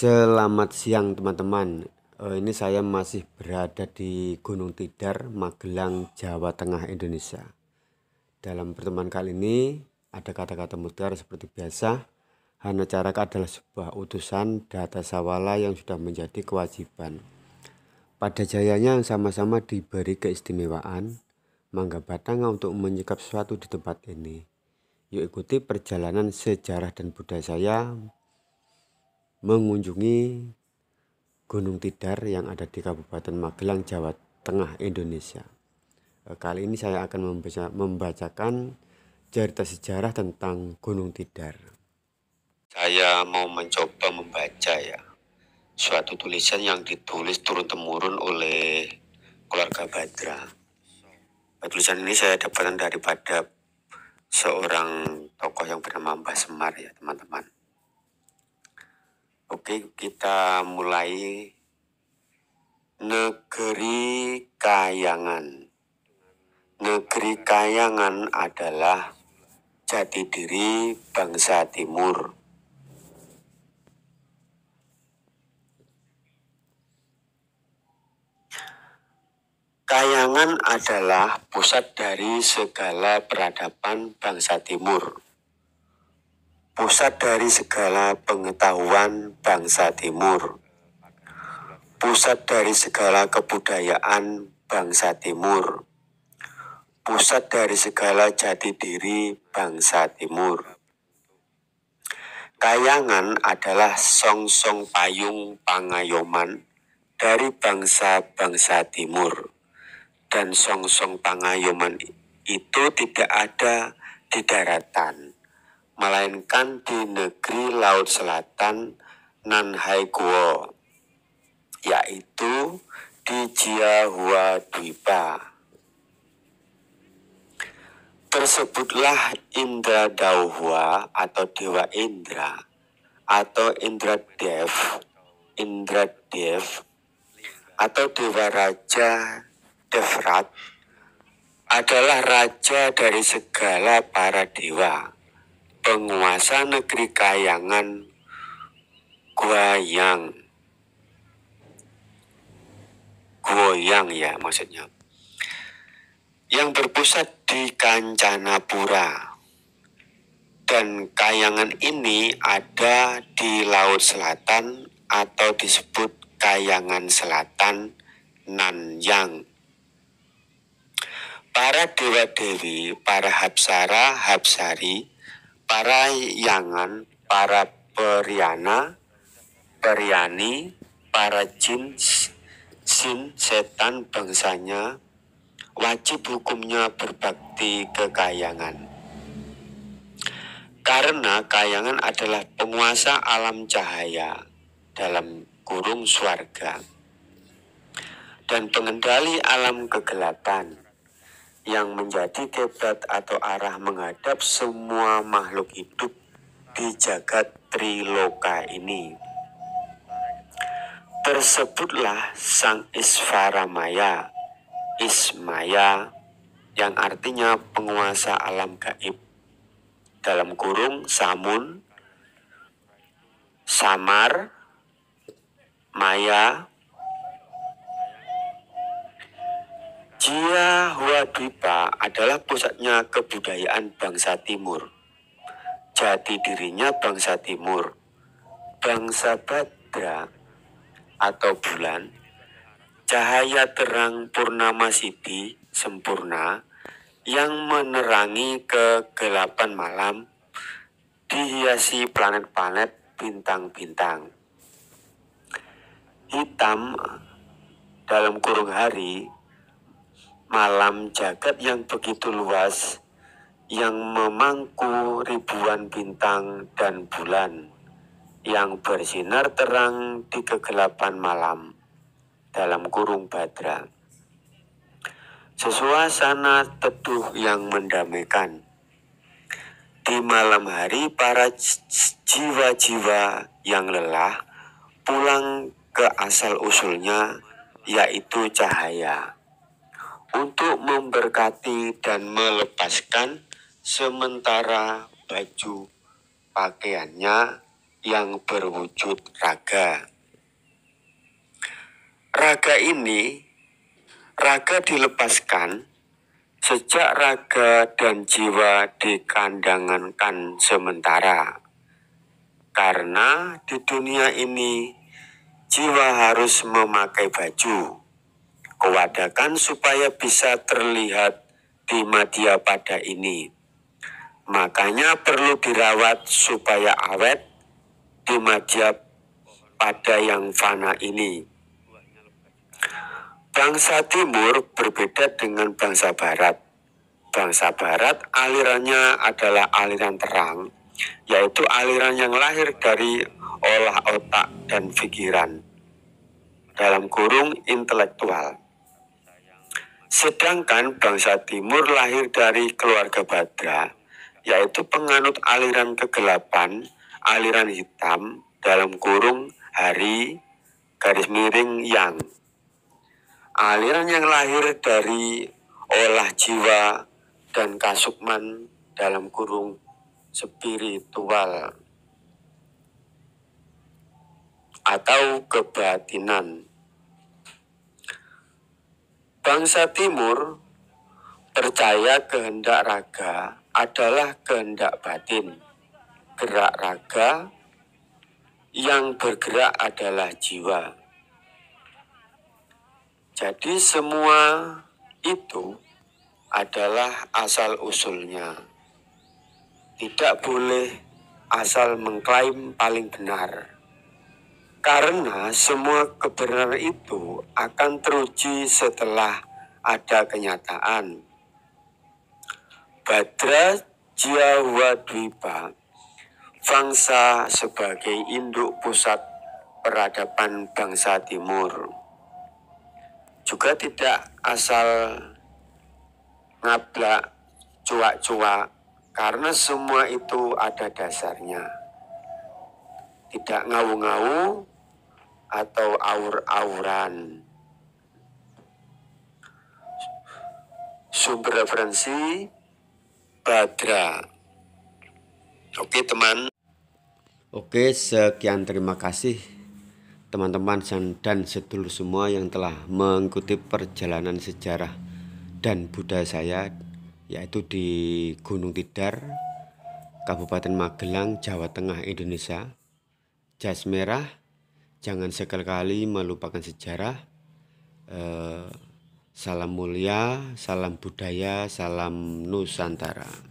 Selamat siang teman-teman. Eh, ini saya masih berada di Gunung Tidar, Magelang, Jawa Tengah, Indonesia. Dalam pertemuan kali ini ada kata-kata mutiara seperti biasa. Hana Caraka adalah sebuah utusan data sawala yang sudah menjadi kewajiban. Pada jayanya yang sama-sama diberi keistimewaan, mangga batanga untuk menyikap sesuatu di tempat ini. Yuk ikuti perjalanan sejarah dan budaya saya mengunjungi Gunung Tidar yang ada di Kabupaten Magelang, Jawa Tengah, Indonesia. Eh, kali ini saya akan membaca, membacakan cerita sejarah tentang Gunung Tidar. Saya mau mencoba membaca ya suatu tulisan yang ditulis turun-temurun oleh keluarga Badra. Tulisan ini saya dapatkan daripada seorang tokoh yang bernama Mbah Semar ya teman-teman Oke, kita mulai negeri kayangan. Negeri kayangan adalah jati diri bangsa timur. Kayangan adalah pusat dari segala peradaban bangsa timur pusat dari segala pengetahuan bangsa timur, pusat dari segala kebudayaan bangsa timur, pusat dari segala jati diri bangsa timur. Kayangan adalah song-song payung pangayoman dari bangsa-bangsa timur dan song-song pangayoman itu tidak ada di daratan melainkan di negeri Laut Selatan Nanhai Guo, yaitu di Jiahua Dwipa. Tersebutlah Indra Dauhua atau Dewa Indra atau Indra Dev, Indra Dev atau Dewa Raja Devrat adalah raja dari segala para dewa penguasa negeri Kayangan Guayang Guayang ya maksudnya yang berpusat di Kancanapura dan kayangan ini ada di Laut Selatan atau disebut Kayangan Selatan Nanyang. Para dewa-dewi, para hapsara, hapsari, para yangan, para periana, periani, para jin, sin, setan bangsanya, wajib hukumnya berbakti ke kayangan. Karena kayangan adalah penguasa alam cahaya dalam kurung swarga dan pengendali alam kegelapan yang menjadi kiblat atau arah menghadap semua makhluk hidup di jagat triloka ini. Tersebutlah sang isvara Maya, Ismaya yang artinya penguasa alam gaib dalam kurung samun, samar, maya, Jia Huadipa adalah pusatnya kebudayaan bangsa Timur. Jati dirinya bangsa Timur, bangsa Badra atau bulan, cahaya terang purnama siti sempurna yang menerangi kegelapan malam dihiasi planet-planet bintang-bintang. Hitam dalam kurung hari malam jagat yang begitu luas yang memangku ribuan bintang dan bulan yang bersinar terang di kegelapan malam dalam kurung badra. Sesuasana teduh yang mendamaikan. Di malam hari para jiwa-jiwa yang lelah pulang ke asal usulnya yaitu cahaya untuk memberkati dan melepaskan sementara baju pakaiannya yang berwujud raga. Raga ini, raga dilepaskan sejak raga dan jiwa dikandangankan sementara. Karena di dunia ini, jiwa harus memakai baju kewadakan supaya bisa terlihat di media pada ini. Makanya perlu dirawat supaya awet di media pada yang fana ini. Bangsa timur berbeda dengan bangsa barat. Bangsa barat alirannya adalah aliran terang, yaitu aliran yang lahir dari olah otak dan pikiran. Dalam kurung intelektual. Sedangkan bangsa timur lahir dari keluarga Badra, yaitu penganut aliran kegelapan, aliran hitam, dalam kurung hari, garis miring yang. Aliran yang lahir dari olah jiwa dan kasukman dalam kurung spiritual atau kebatinan Bangsa Timur percaya kehendak raga adalah kehendak batin. Gerak raga yang bergerak adalah jiwa. Jadi semua itu adalah asal usulnya. Tidak boleh asal mengklaim paling benar. Karena semua kebenaran itu akan teruji setelah ada kenyataan. Badra Jawadwipa, bangsa sebagai induk pusat peradaban bangsa timur. Juga tidak asal ngablak cuak-cuak karena semua itu ada dasarnya. Tidak ngau-ngau atau aur-auran. Sumber referensi Badra. Oke teman. Oke sekian terima kasih teman-teman dan sedulur semua yang telah mengikuti perjalanan sejarah dan budaya saya yaitu di Gunung Tidar, Kabupaten Magelang, Jawa Tengah, Indonesia. Jas merah jangan sekali-kali melupakan sejarah. Eh, salam mulia, salam budaya, salam Nusantara.